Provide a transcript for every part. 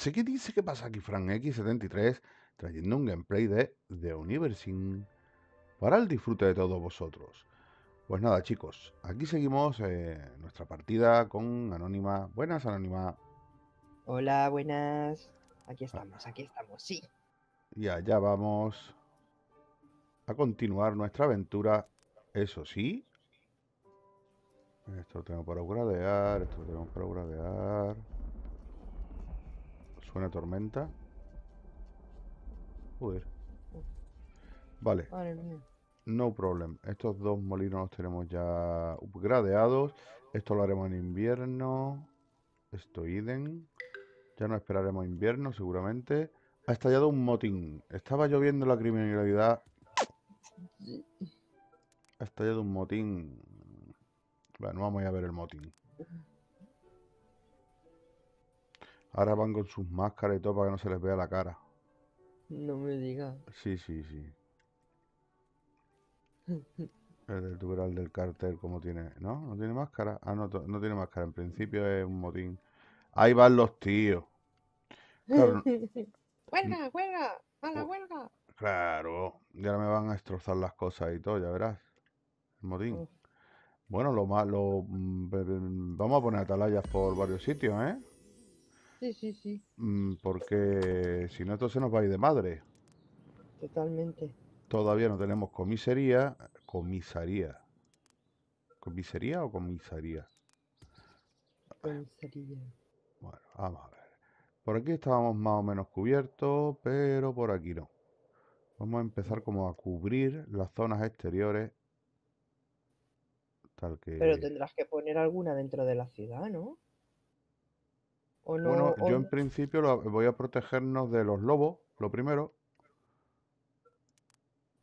Así que dice que pasa aquí x 73 trayendo un gameplay de The Universing para el disfrute de todos vosotros. Pues nada chicos, aquí seguimos eh, nuestra partida con Anónima. Buenas Anónima. Hola, buenas. Aquí ah. estamos, aquí estamos, sí. Y allá vamos a continuar nuestra aventura. Eso sí. Esto lo tengo para gradear, esto lo tengo para gradear. Suena tormenta. Joder. Vale. No problem. Estos dos molinos los tenemos ya upgradeados. Esto lo haremos en invierno. Esto Iden. Ya no esperaremos invierno, seguramente. Ha estallado un motín. Estaba lloviendo la criminalidad. Ha estallado un motín. Bueno, vamos a ver el motín. Ahora van con sus máscaras y todo para que no se les vea la cara. No me digas. Sí, sí, sí. El del tuberal del cartel, cómo tiene. ¿No? ¿No tiene máscara? Ah, no, no tiene máscara. En principio es un motín. Ahí van los tíos. Claro, ¡Huelga, huelga! ¡A oh. huelga! Claro. Y ahora me van a destrozar las cosas y todo, ya verás. El motín. Oh. Bueno, lo más. Lo, mm, vamos a poner atalayas por varios sitios, ¿eh? Sí, sí, sí. Mm, porque si no, entonces nos va a ir de madre. Totalmente. Todavía no tenemos comisaría. Comisaría. ¿Comisaría o comisaría? Comisaría. Bueno, vamos a ver. Por aquí estábamos más o menos cubiertos, pero por aquí no. Vamos a empezar como a cubrir las zonas exteriores. Tal que... Pero tendrás que poner alguna dentro de la ciudad, ¿no? bueno, yo en principio voy a protegernos de los lobos, lo primero.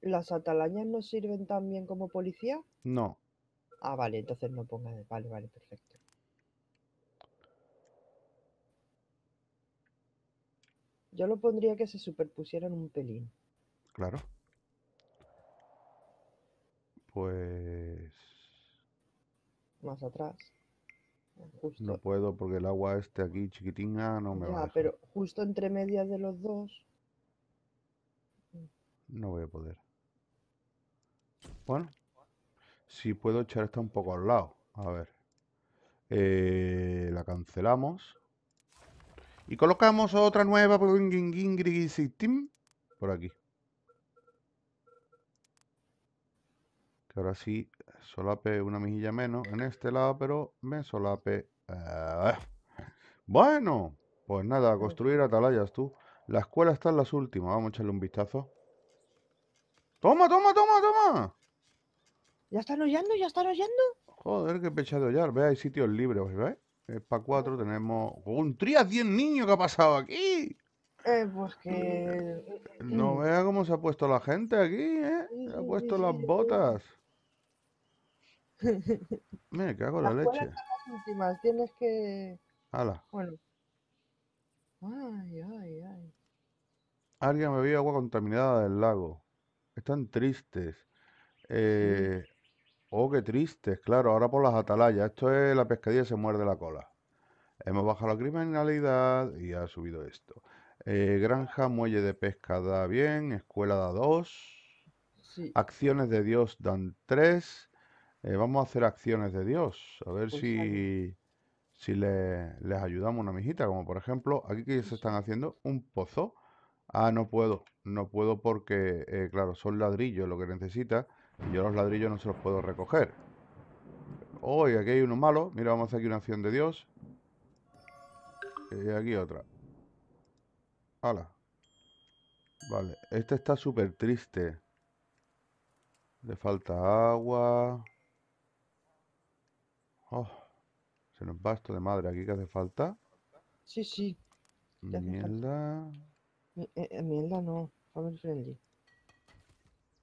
¿Las atalañas no sirven también como policía? No. Ah, vale, entonces no de Vale, vale, perfecto. Yo lo pondría que se superpusieran un pelín. Claro. Pues... Más atrás. No puedo porque el agua este aquí chiquitina no me va. A pero justo entre medias de los dos. No voy a poder. Bueno, si puedo echar esta un poco al lado. A ver. Eh, la cancelamos. Y colocamos otra nueva por aquí. Que ahora sí solape una mejilla menos en este lado, pero me solape... Eh, bueno, pues nada, construir atalayas tú. La escuela está en las últimas, vamos a echarle un vistazo. ¡Toma, toma, toma, toma! ¿Ya están oyendo? ¿Ya están oyendo? Joder, qué pecha de hollar. Ve, hay sitios libres, ¿ves? Es para cuatro, tenemos... ¡Un trías diez niños que ha pasado aquí! Eh, pues que... Mm, no vea cómo se ha puesto la gente aquí, ¿eh? Se ha puesto las botas. Me cago en la leche. tienes que. Hala. Bueno. Ay, ay, ay. Alguien me vio agua contaminada del lago. Están tristes. Eh, oh, qué tristes, claro. Ahora por las atalayas. Esto es la pescadilla se muerde la cola. Hemos bajado la criminalidad y ha subido esto. Eh, granja, muelle de pesca da bien. Escuela da dos. Acciones de Dios dan tres. Eh, vamos a hacer acciones de Dios, a ver si, si les ayudamos una mijita, como por ejemplo, aquí que se están haciendo un pozo. Ah, no puedo, no puedo porque, eh, claro, son ladrillos lo que necesita y yo los ladrillos no se los puedo recoger. Hoy aquí hay uno malo, mira, vamos a hacer aquí una acción de Dios. Y eh, aquí otra. Hala. Vale, este está súper triste. Le falta agua. Oh, se nos va esto de madre. ¿Aquí que hace falta? Sí, sí. Mierda. Mielda eh, eh, Mierda no. ver, Freddy.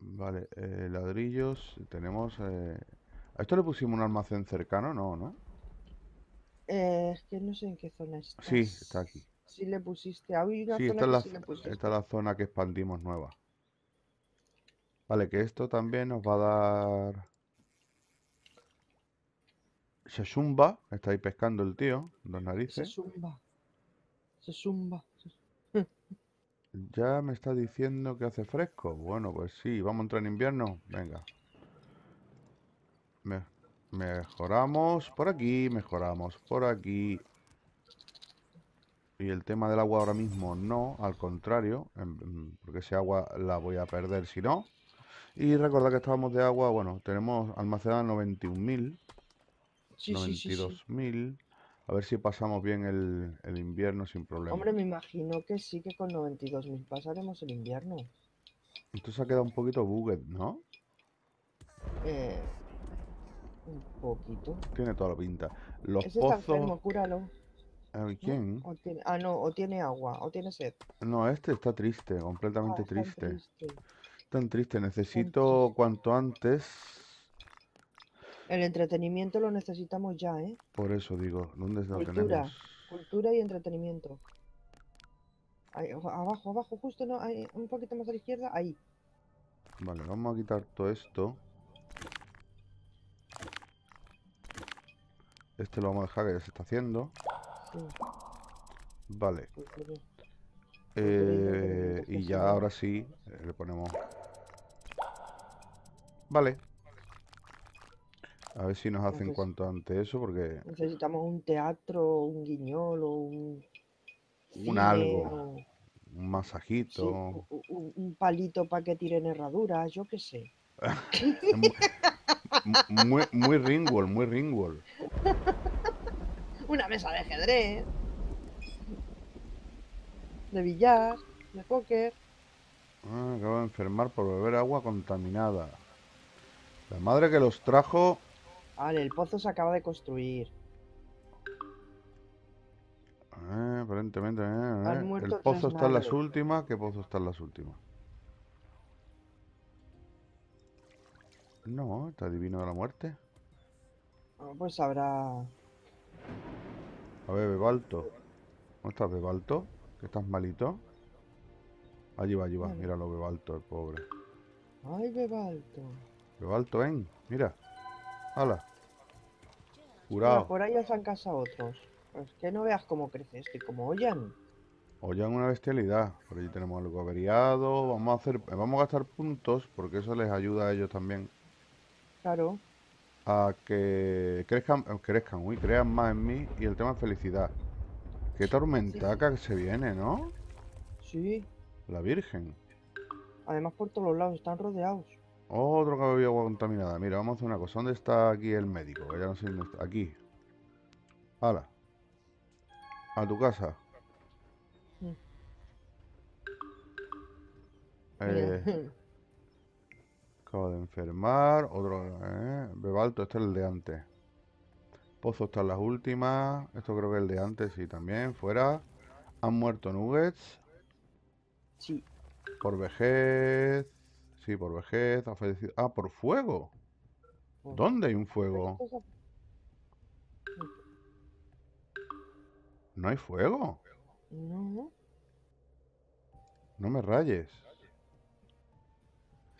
Vale, eh, ladrillos. Tenemos... Eh, ¿A esto le pusimos un almacén cercano? No, ¿no? Eh, es que no sé en qué zona está. Sí, está aquí. Sí le pusiste. ah, sí, esta es la zona que expandimos nueva. Vale, que esto también nos va a dar... Se zumba. Está ahí pescando el tío. Los narices. Se zumba. Se zumba. Ya me está diciendo que hace fresco. Bueno, pues sí, vamos a entrar en invierno. Venga. mejoramos por aquí, mejoramos por aquí. Y el tema del agua ahora mismo no, al contrario, porque ese agua la voy a perder si no. Y recordad que estábamos de agua, bueno, tenemos almacenada 91.000. 92.000. a ver si pasamos bien el, invierno sin problema. Hombre, me imagino que sí que con 92.000 pasaremos el invierno. Esto se ha quedado un poquito bugged, ¿no? Eh, un poquito. Tiene toda la pinta. Ese está enfermo, cúralo. ¿Quién? Ah, no, o tiene agua, o tiene sed. No, este está triste, completamente ah, triste. Tan triste, necesito cuanto antes el entretenimiento lo necesitamos ya, ¿eh? Por eso digo, ¿dónde lo cultura, tenemos? Cultura y entretenimiento. abajo, abajo, justo, ¿no? un poquito más a la izquierda, ahí. Vale, vamos a quitar todo esto. Este lo vamos a dejar que ya se está haciendo. Sí. Vale. Eh, y ya ahora sí eh, le ponemos... Vale. A ver si nos hacen cuanto antes eso, porque. Necesitamos un teatro, un guiñol o un. un algo. Un masajito. un, palito para que tiren herraduras, yo qué sé. muy, muy Ringwall, muy Ringwall. Una mesa de ajedrez. De billar, de póker. Ah, acabo de enfermar por beber agua contaminada. La madre que los trajo Vale, el pozo se acaba de construir. Eh, aparentemente, eh, eh. El pozo está en las últimas. ¿Qué pozo está en las últimas? No, está divino de la muerte. Ah, pues habrá... A ver, Bebalto. ¿Cómo estás, Bebalto? Que estás malito. Allí va, allí va. Míralo, Bebalto, el pobre. Ay, Bebalto. Bebalto, ven. Mira. ¡Hala! por ahí están casa otros. Es que no veas cómo crece este, como Ollan. Ollan una bestialidad. Por allí tenemos algo averiado. Vamos a hacer, eh, vamos a gastar puntos porque eso les ayuda a ellos también. Claro. A que crezcan, eh, crezcan, uy, crean más en mí. Y el tema es felicidad. Qué tormentaca que se viene, ¿no? Sí. La Virgen. Además por todos los lados están rodeados. Otro que había agua contaminada. Mira, vamos a hacer una cosa. ¿Dónde está aquí el médico? ya no sé Aquí. Hala. A tu casa. Mm. Eh, acaba de enfermar. Otro. Eh. Bebalto, este es el de antes. Pozo están las últimas. Esto creo que es el de antes, sí, también. Fuera. Han muerto nuggets. Sí. Por vejez. Sí, por vejez, ha fallecido. Ah, por fuego. ¿Dónde hay un fuego? ¿No hay fuego? No. me rayes.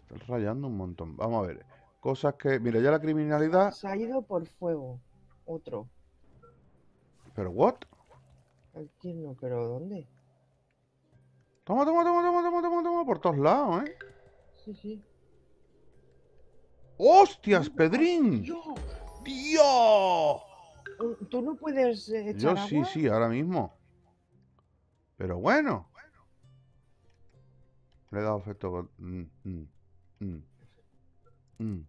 Estás rayando un montón. Vamos a ver. Cosas que... Mira, ya la criminalidad... Se ha ido por fuego. Otro. ¿Pero what? Aquí no, pero ¿dónde? Toma, toma, toma, toma, toma, toma, toma. Por todos lados, ¿eh? sí, sí. ¡Hostias, Pedrín! ¡Dios! Oh, ¿Tú no puedes eh, echar Yo agua? sí, sí, ahora mismo. Pero bueno. Le he dado efecto con... Mm, mm, mm, mm.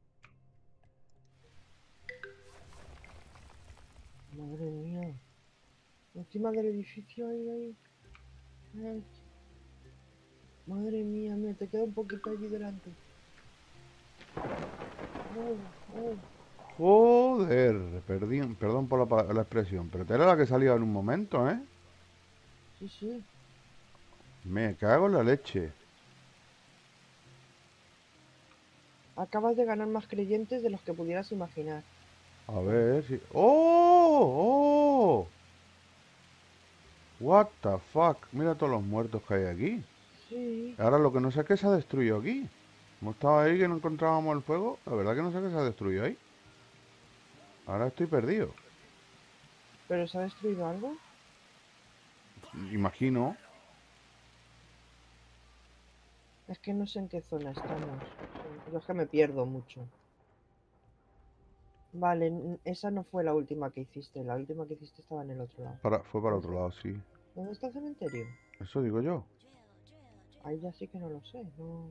Madre mía. Encima del edificio ahí, ahí. ahí. Madre mía, mira, te queda un poquito allí delante. Joder, perdí, perdón por la, la, expresión, pero te era la que salía en un momento, ¿eh? Sí, sí. Me cago en la leche. Acabas de ganar más creyentes de los que pudieras imaginar. A ver si... ¡Oh! ¡Oh! What the fuck? Mira todos los muertos que hay aquí. Sí. Ahora lo que no sé es que se ha destruido aquí. Hemos estado ahí que no encontrábamos el fuego. La verdad que no sé qué se ha destruido ahí. Ahora estoy perdido. ¿Pero se ha destruido algo? Imagino. Es que no sé en qué zona estamos. Yo es que me pierdo mucho. Vale, esa no fue la última que hiciste. La última que hiciste estaba en el otro lado. fue para otro lado, sí. ¿Dónde está el cementerio? Eso digo yo. Ahí ya sí que no lo sé, no.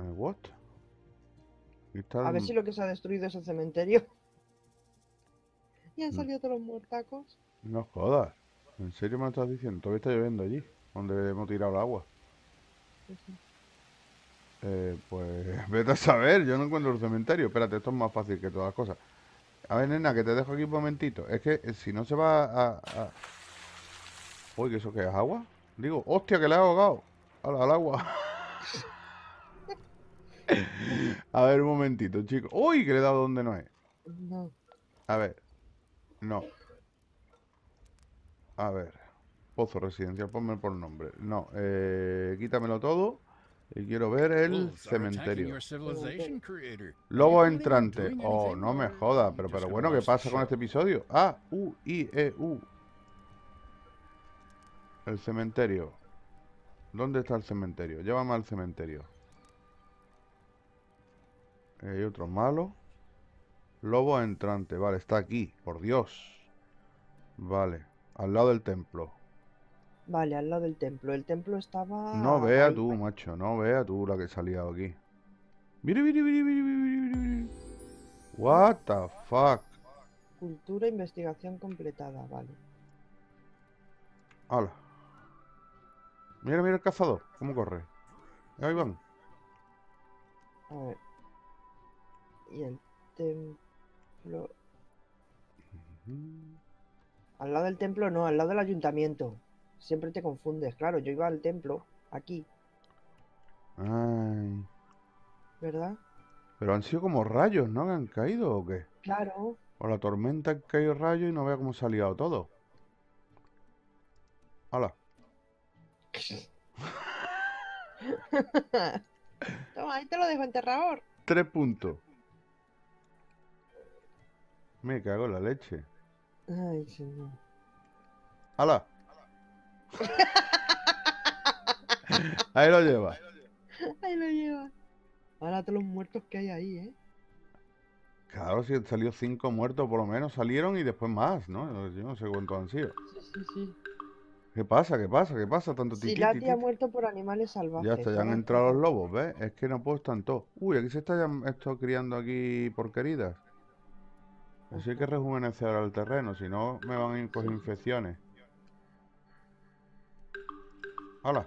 Eh, what? A ver si lo que se ha destruido es el cementerio. y han mm. salido todos los muertacos. No jodas. ¿En serio me estás diciendo? Todavía está lloviendo allí, donde hemos tirado el agua. Eh, pues vete a saber, yo no encuentro el cementerio. Espérate, esto es más fácil que todas las cosas. A ver, nena, que te dejo aquí un momentito. Es que eh, si no se va a... a... Uy, ¿eso qué es agua? Digo, hostia, que le ha ahogado al, al agua. A ver, un momentito, chicos. ¡Uy! Que le he dado donde no es. A ver. No. A ver. Pozo residencial, ponme por nombre. No, eh, quítamelo todo. Y quiero ver el cementerio. Lobo entrante. Oh, no me joda. Pero, pero bueno, ¿qué pasa con este episodio? Ah, U, I, E, U. El cementerio. ¿Dónde está el cementerio? Llévame al cementerio. Eh, hay otro malo. Lobo entrante. Vale, está aquí. Por Dios. Vale. Al lado del templo. Vale, al lado del templo. El templo estaba... No vea tú, macho. No vea tú la que salía aquí. Mire, mire, mire, mire, What the fuck. Cultura, investigación completada. Vale. Hola Mira, mira el cazador, cómo corre. Ahí van. A ver. Y el templo. Al lado del templo no, al lado del ayuntamiento. Siempre te confundes, claro. Yo iba al templo, aquí. Ay. ¿Verdad? Pero han sido como rayos, ¿no? han caído o qué? Claro. O la tormenta ha caído rayos y no vea cómo se ha liado todo. Hola. Toma, ahí te lo dejo enterrador. Tres puntos. Me cago en la leche. Ay, señor. ¡Hala! ahí lo lleva. Ahí lo lleva. Ahora todos los muertos que hay ahí, ¿eh? Claro, si salió cinco muertos por lo menos salieron y después más, ¿no? Yo no sé cuántos han sido. Sí, sí, sí. ¿Qué pasa? ¿Qué pasa? ¿Qué pasa? Tanto tiqui, ha muerto por animales salvajes. Ya está, ya han entrado los lobos, ¿ves? Es que no puedo estar todo. Uy, aquí se está esto criando aquí porqueridas. Así que rejuvenecer el terreno, si no me van a ir con infecciones. Hola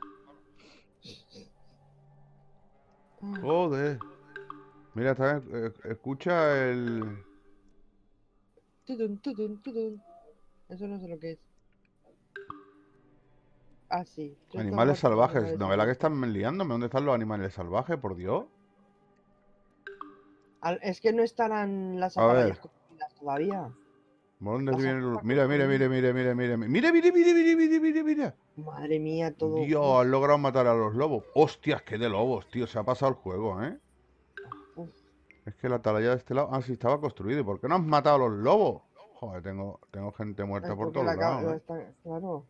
ah. Joder. Mira, eh, escucha el... Eso no sé lo que es así. Animales salvajes, novela que están liándome. ¿Dónde están los animales salvajes, por Dios? es que no estarán las apagallas construidas todavía. ¿Dónde viene el... Mira, mira, mira, mira, mira, mira. Mira, mira, mira, mira, mira, mira, mira. Madre mía, todo. Dios, has logrado matar a los lobos. Hostias, qué de lobos, tío. Se ha pasado el juego, ¿eh? Es que la atalaya de este lado. Ah, sí, estaba construido. ¿Por qué no has matado a los lobos? Joder, tengo, tengo gente muerta por todos lados. Claro.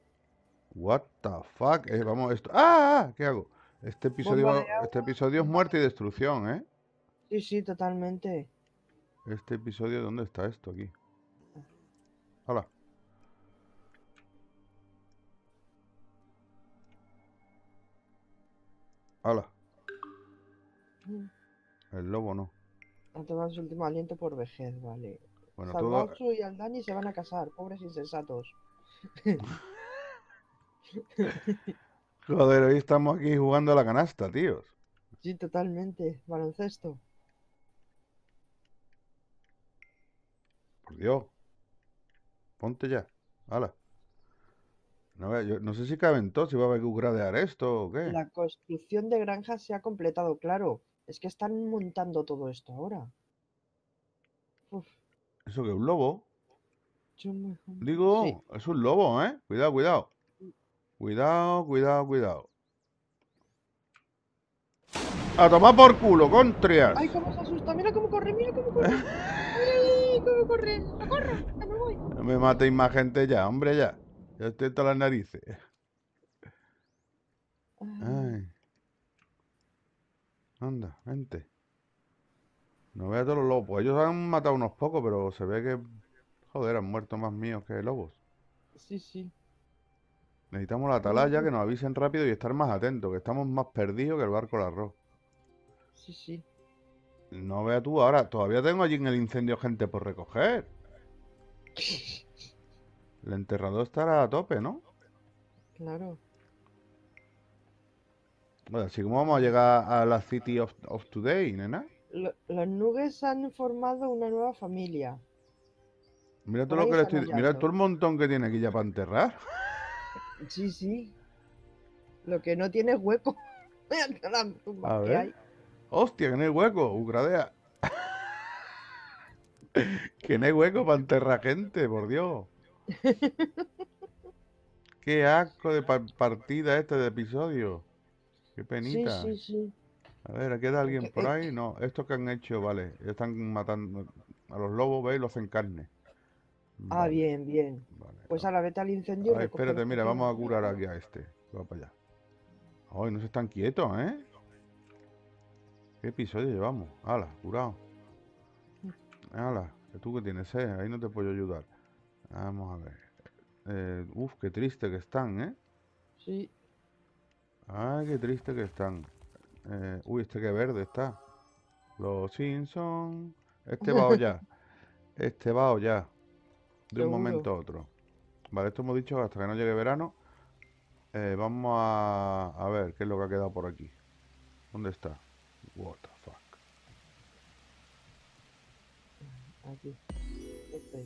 What the fuck? Eh, vamos, esto. ¡Ah, ah, ¡Ah! ¿Qué hago? Este episodio, este episodio es muerte y destrucción, ¿eh? Sí, sí, totalmente. Este episodio, ¿dónde está esto aquí? Hola. Hola. Mm. El lobo no. Ha tomado su último aliento por vejez, vale. Bueno, y Aldani se van a casar, pobres insensatos. Joder, hoy estamos aquí jugando a la canasta, tíos. Sí, totalmente. Baloncesto. Por Dios. Ponte ya. Hala. No, sé si caben si va a haber que gradear esto o qué. La construcción de granjas se ha completado, claro. Es que están montando todo esto ahora. ¿Eso que es un lobo? Digo, es un lobo, ¿eh? Cuidado, cuidado. Cuidado, cuidado, cuidado. A tomar por culo, Contrias. Ay, cómo se asusta. Mira cómo corre, mira cómo corre. Ay, cómo corre. No corro, me voy. No me matéis más gente ya, hombre, ya. Ya estoy hasta las narices. Ay. Anda, vente. No veas todos los lobos. Ellos han matado unos pocos, pero se ve que... Joder, han muerto más míos que lobos. Sí, sí. Necesitamos la atalaya, que nos avisen rápido y estar más atentos, que estamos más perdidos que el barco larro. arroz. Sí, sí. No vea tú, ahora todavía tengo allí en el incendio gente por recoger. El enterrador estará a tope, ¿no? Claro. Bueno, así como vamos a llegar a la City of, Today, nena. Las nubes han formado una nueva familia. Mira todo lo que le estoy. Mira todo el montón que tiene aquí ya para enterrar. Sí, sí. Lo que no tiene es hueco. A ver. Hostia, que no hay hueco, Ucradea. que no hay hueco para enterrar gente, por Dios. Qué asco de partida este de episodio. Qué penita. Sí, sí, sí. A ver, ¿queda alguien por ahí? No, estos que han hecho, vale, están matando a los lobos, ¿veis? Los hacen carne. Ah, bien, bien. Pues a la vez al incendio. espérate, mira, vamos a curar aquí a este. Va para allá. Ay, no se están quietos, ¿eh? ¿Qué episodio llevamos? Hala, curado. Hala, que tú que tienes, ¿eh? Ahí no te puedo ayudar. Vamos a ver. Eh, uf, qué triste que están, ¿eh? Sí. Ay, qué triste que están. Eh, uy, este que verde está. Los Simpson. Este va ya. Este va ya de un momento a otro. Vale, esto hemos dicho hasta que no llegue verano. Eh, vamos a, ver qué es lo que ha quedado por aquí. ¿Dónde está? What the fuck.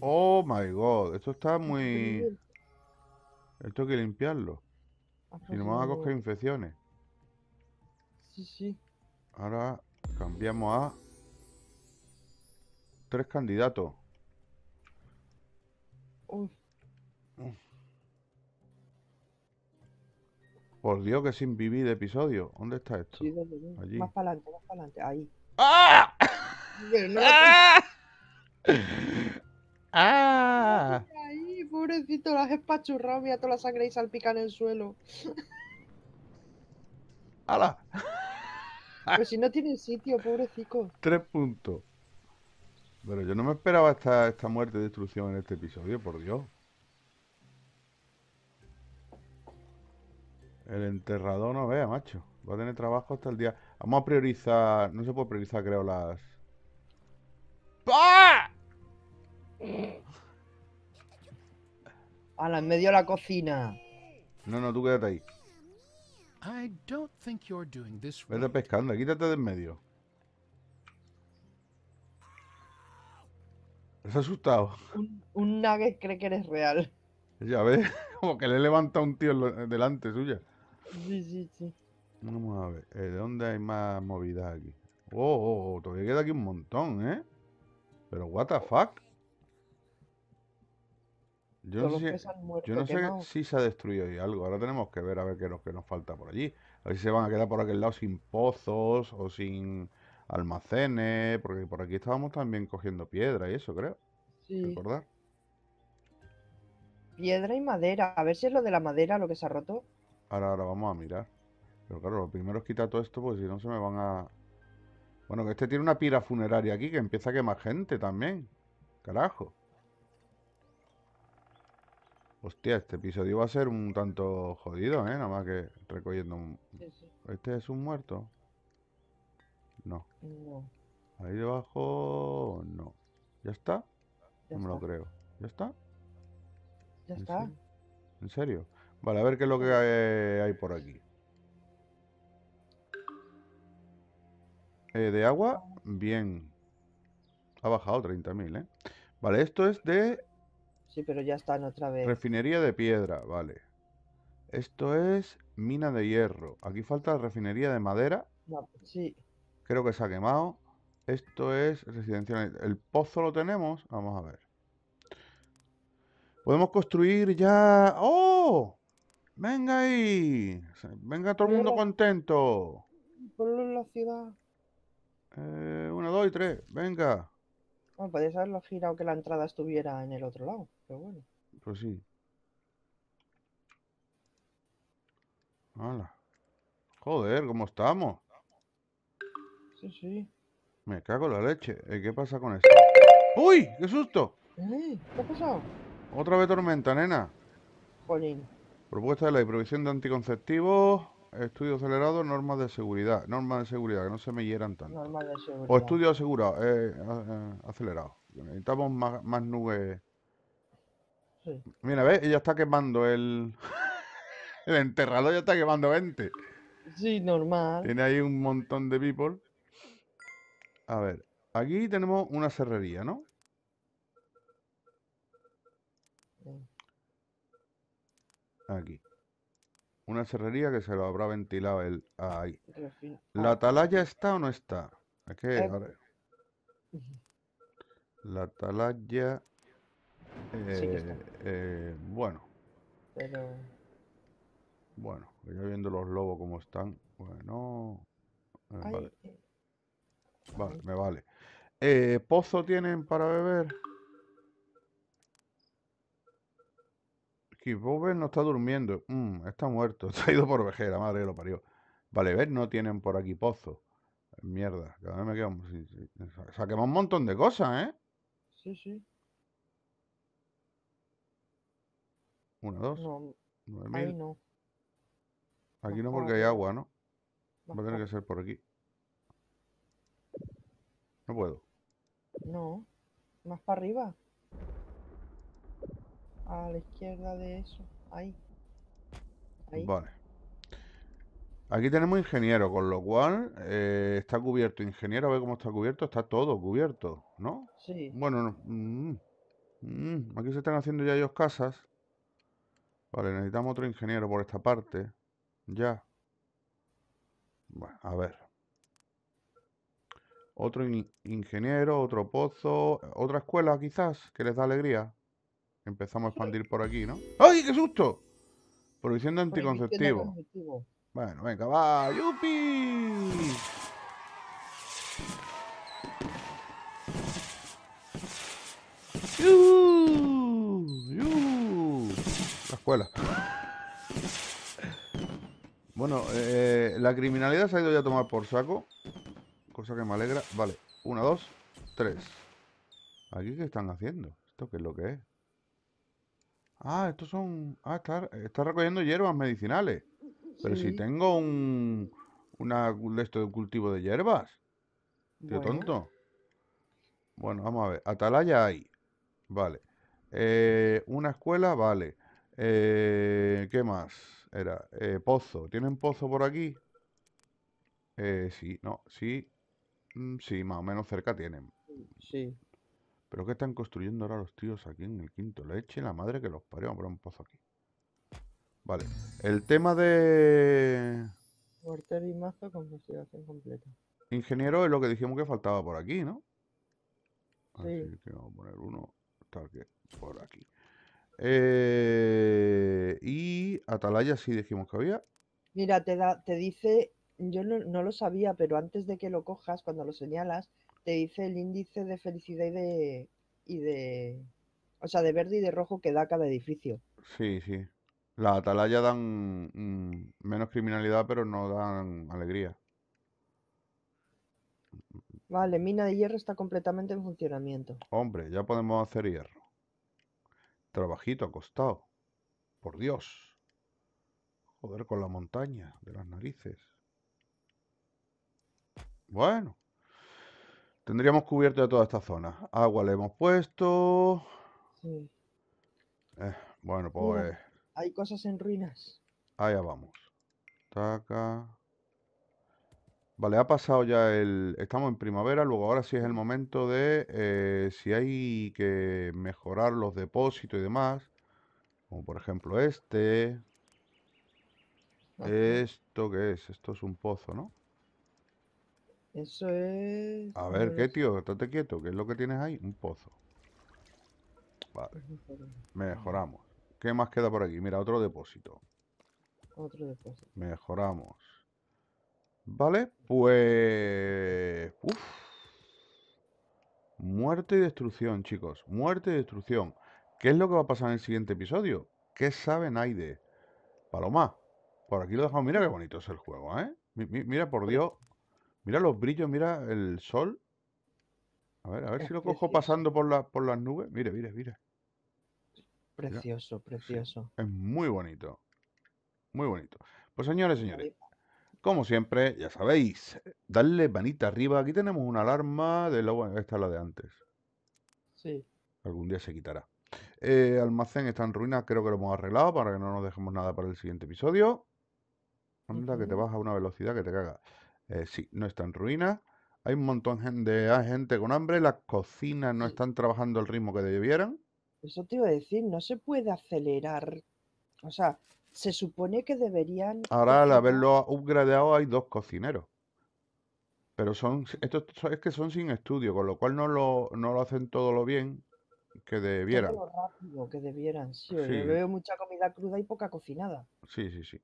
Oh my god, esto está muy... Esto hay que limpiarlo. Si no vamos a coger infecciones. Sí, sí. Ahora cambiamos a... Tres candidatos. Por Dios, que sin vivir de episodio. ¿Dónde está esto? Allí. Más para adelante, más para adelante. Ahí. ¡Ah! ¡Ah! Ahí, pobrecito, lo has espachurrado. Mira toda la sangre y salpica en el suelo. ¡Hala! Pues si no tiene sitio, pobrecito. Tres puntos. Pero yo no me esperaba esta, esta muerte y destrucción en este episodio, por Dios. El enterrador no vea, macho. Va a tener trabajo hasta el día. Vamos a priorizar. No se puede priorizar, creo, las. ¡Ah! la en medio de la cocina. No, no, tú quédate ahí. Vete pescando, quítate de en medio. Es asustado. Un, un nugget cree que eres real. Ya ves, como que le levanta un tío delante suya. Sí, sí, sí. Vamos a ver, eh, ¿de dónde hay más movida aquí? Oh, oh, oh, todavía queda aquí un montón, ¿eh? Pero what the fuck? Yo no sé, si, se ha destruido y algo. Ahora tenemos que ver a ver qué lo qué nos falta por allí. A ver si se van a quedar por aquel lado sin pozos o sin almacenes, porque por aquí estábamos también cogiendo piedra y eso, creo. Sí. Recordar. Piedra y madera. A ver si es lo de la madera lo que se ha roto. Ahora, ahora vamos a mirar. Pero claro, lo primero es quitar todo esto porque si no se me van a... Bueno, que este tiene una pila funeraria aquí que empieza a quemar gente también. Carajo. Hostia, este episodio va a ser un tanto jodido, ¿eh? Nada más que recogiendo un... Este es un muerto. No. Ahí debajo, no. ¿Ya está? no me lo creo. ¿Ya está? Ya está. ¿En serio? Vale, a ver qué es lo que hay por aquí. Eh, de agua, bien. Ha bajado 30.000, ¿eh? Vale, esto es de... Sí, pero ya están otra vez. Refinería de piedra, vale. Esto es mina de hierro. Aquí falta refinería de madera. sí. Creo que se ha quemado. Esto es residencial. El pozo lo tenemos. Vamos a ver. Podemos construir ya... ¡Oh! Venga ahí. Venga todo el mundo contento. Ponlo en la ciudad. Eh, dos y tres. Venga. Bueno, podrías haberlo girado que la entrada estuviera en el otro lado. Pero bueno. Pues sí. ¡Hala! Joder, ¿cómo estamos? Sí, Me cago en la leche. Eh, ¿Qué pasa con esto? ¡Uy! ¡Qué susto! ¿Qué ha pasado? Otra vez tormenta, nena. Jolín. Propuesta de la provisión de anticonceptivos, estudio acelerado, normas de seguridad. Normas de seguridad, que no se me hieran tanto. Normas de seguridad. O estudio asegurado, eh, eh, acelerado. Necesitamos más, nubes. Mira, ¿ves? Ella está quemando el... el enterrado ya está quemando 20. Sí, normal. Tiene ahí un montón de people. A ver, aquí tenemos una cerrería, ¿no? Aquí. Una cerrería que se lo habrá ventilado el... Ahí. ¿La atalaya está o no está? qué? Eh. a ver. La atalaya... Eh, sí eh, bueno. Pero... Bueno, ya viendo los lobos como están. Bueno... Eh, vale. Eh, Vale, me vale. Eh, ¿Pozo tienen para beber? Kibover no está durmiendo. Mm, está muerto. Se ha ido por vejera, madre que lo parió. Vale, ver, no tienen por aquí pozo. Mierda, me quedo. Saquemos un montón de cosas, ¿eh? Sí, sí. Una, dos. No, ahí no. Aquí no porque hay agua, ¿no? Va a tener que ser por aquí puedo. No, más para arriba. A la izquierda de eso. Ahí. Vale. Aquí tenemos ingeniero, con lo cual eh, está cubierto. Ingeniero, a ver cómo está cubierto. Está todo cubierto, ¿no? Sí. Bueno, mm, mm. aquí se están haciendo ya ellos casas. Vale, necesitamos otro ingeniero por esta parte. Ya. Bueno, a ver, otro ingeniero, otro pozo, eh, otra escuela quizás, que les da alegría. Empezamos a expandir por aquí, ¿no? ¡Ay, qué susto! Provisión de anticonceptivo. Bueno, venga, va, yupi. La escuela. Bueno, eh, la criminalidad se ha ido ya a tomar por saco que me alegra. Vale, una, dos, tres. ¿Aquí qué están haciendo? ¿Esto qué es lo que es? Ah, estos son... Ah, está, está recogiendo hierbas medicinales. Pero si tengo un... Una, de cultivo de hierbas. Qué tonto. Bueno, vamos a ver. Atalaya hay. Vale. Eh, una escuela, vale. Eh, ¿Qué más? Era eh, pozo. ¿Tienen pozo por aquí? sí, no, sí. Mm, sí, más o menos cerca tienen. Sí. Pero ¿qué están construyendo ahora los tíos aquí en el quinto? Leche, la madre que los parió. Vamos a poner un pozo aquí. Vale. El tema de... y mazo con completa. Ingeniero es lo que dijimos que faltaba por aquí, ¿no? Así que vamos a poner uno tal que por aquí. Eh, y Atalaya sí dijimos que había. Mira, te, te dice yo no, lo sabía, pero antes de que lo cojas, cuando lo señalas, te dice el índice de felicidad y de, de. O sea, de verde y de rojo que da cada edificio. Sí, sí. Las atalayas dan mm, menos criminalidad, pero no dan alegría. Vale, mina de hierro está completamente en funcionamiento. Hombre, ya podemos hacer hierro. Trabajito acostado. Por Dios. Joder, con la montaña de las narices. Bueno, tendríamos cubierto de toda esta zona. Agua le hemos puesto. Eh, bueno, pues. hay cosas en ruinas. Allá vamos. Taca. Vale, ha pasado ya el... Estamos en primavera, luego ahora sí es el momento de... Eh, si hay que mejorar los depósitos y demás. Como por ejemplo este. ¿Esto qué es? Esto es un pozo, ¿no? Eso es. A ver, eh, ¿qué tío? Estate quieto. ¿Qué es lo que tienes ahí? Un pozo. Vale. Mejoramos. ¿Qué más queda por aquí? Mira, otro depósito. Otro depósito. Mejoramos. Vale, pues. Uf. Muerte y destrucción, chicos. Muerte y destrucción. ¿Qué es lo que va a pasar en el siguiente episodio? ¿Qué sabe Naide? Paloma. Por aquí lo dejamos. Mira qué bonito es el juego, ¿eh? mira, por Dios. Mira los brillos, mira el sol. A ver, a ver si lo cojo pasando por, por las nubes. Mire, mire, mire. Precioso, precioso. es muy bonito. Muy bonito. Pues señores, señores, como siempre, ya sabéis, darle manita arriba. Aquí tenemos una alarma de la... esta es la de antes. Sí. Algún día se quitará. Eh, almacén está en ruinas, creo que lo hemos arreglado para que no nos dejemos nada para el siguiente episodio. Anda, que te vas a una velocidad que te caga. Eh, sí, no está en ruina. Hay un montón de ah, gente con hambre. Las cocinas no están trabajando al ritmo que debieran. Eso te iba a decir, no se puede acelerar. O sea, se supone que deberían. Ahora, al haberlo upgradeado, hay dos cocineros. Pero son. Estos es que son sin estudio, con lo cual no lo, hacen todo lo bien que debieran. Todo lo rápido que debieran, eh, sí. veo mucha comida cruda y poca cocinada. Sí, sí, sí.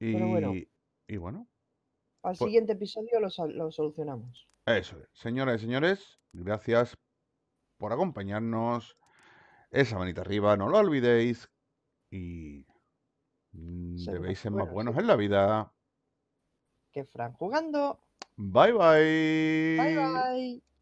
Y bueno, al pues siguiente episodio lo, solucionamos. Eso Señoras y señores, gracias por acompañarnos. Esa manita arriba, no lo olvidéis. Y mm, debéis ser más buenos en la vida. Que Fran jugando. Bye bye. Bye bye.